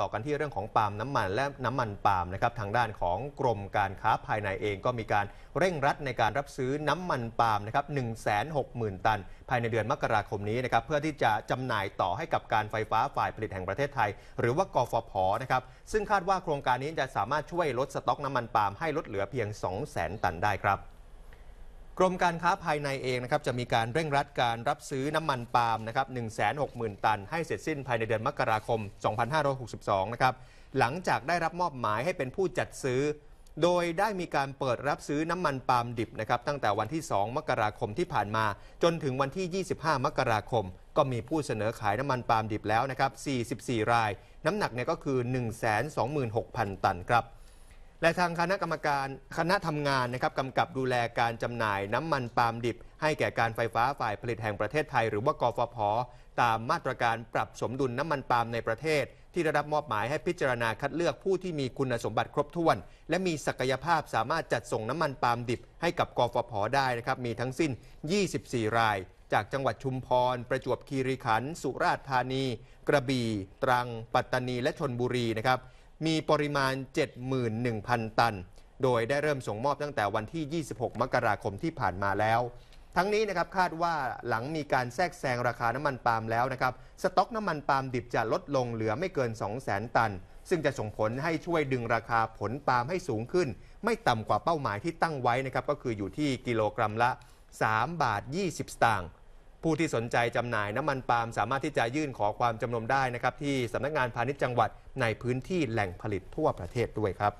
ต่อกันที่เรื่องของปาล์มน้ำมันและน้ำมันปาล์มนะครับทางด้านของกรมการค้าภายในเอง ก็มีการเร่งรัดในการรับซื้อน้ำมันปาล์มนะครับ160,000 ตัน ภายในเดือนมกราคมนี้นะครับเพื่อที่จะจำหน่ายต่อให้กับการไฟฟ้าฝ่ายผลิตแห่งประเทศไทย หรือว่ากฟผนะครับซึ่งคาดว่าโครงการนี้จะสามารถช่วยลดสต็อกน้ำมันปาล์มให้ลดเหลือเพียง 200,000ตันได้ครับกรมการค้าภายในเองนะครับจะมีการเร่งรัดการรับซื้อน้ำมันปาล์มนะครับ 160,000 ตันให้เสร็จสิ้นภายในเดือนมกราคม 2562 นะครับหลังจากได้รับมอบหมายให้เป็นผู้จัดซื้อ โดยได้มีการเปิดรับซื้อน้ำมันปาล์มดิบนะครับตั้งแต่วันที่ 2 มกราคมที่ผ่านมา จนถึงวันที่ 25 มกราคม ก็มีผู้เสนอขายน้ำมันปาล์มดิบแล้วนะครับ 44 ราย น้ำหนักเนี่ยก็คือ 126,000 ตันครับและทางคณะกรรมการคณะทำงานนะครับกำกับดูแลการจำหน่ายน้ำมันปาล์มดิบ ให้แก่การไฟฟ้าฝ่ายผลิตแห่งประเทศไทยหรือว่ากฟผตามมาตรการปรับสมดุลน้ำมันปาล์มในประเทศ ที่ได้รับมอบหมายให้พิจารณาคัดเลือกผู้ที่มีคุณสมบัติครบถ้วน และมีศักยภาพสามารถจัดส่งน้ำมันปาล์มดิบ ให้กับกฟผได้นะครับ มีทั้งสิ้น 24 รายจากจังหวัดชุมพร ประจวบคีรีขันธ์สุราษฎร์ธานี กระบี่ตรัง ปัตตานีและชนบุรีนะครับมีปริมาณ 71,000 ตัน โดยได้เริ่มส่งมอบตั้งแต่วันที่ 26 มกราคมที่ผ่านมาแล้ว ทั้งนี้นะครับคาดว่าหลังมีการแทรกแซงราคาน้ำมันปาล์มแล้วนะครับ สต็อกน้ำมันปาล์มดิบจะลดลงเหลือไม่เกิน200,000 ตัน ซึ่งจะส่งผลให้ช่วยดึงราคาผลปาล์มให้สูงขึ้น ไม่ต่ำกว่าเป้าหมายที่ตั้งไว้นะครับก็คืออยู่ที่กิโลกรัมละ 3 บาท20สตางค์ผู้ที่สนใจจำหน่ายน้ำมันปาล์มสามารถที่จะยื่นขอความจำนนได้นะครับ ที่สำนักงานพาณิชย์จังหวัดในพื้นที่แหล่งผลิตทั่วประเทศด้วยครับ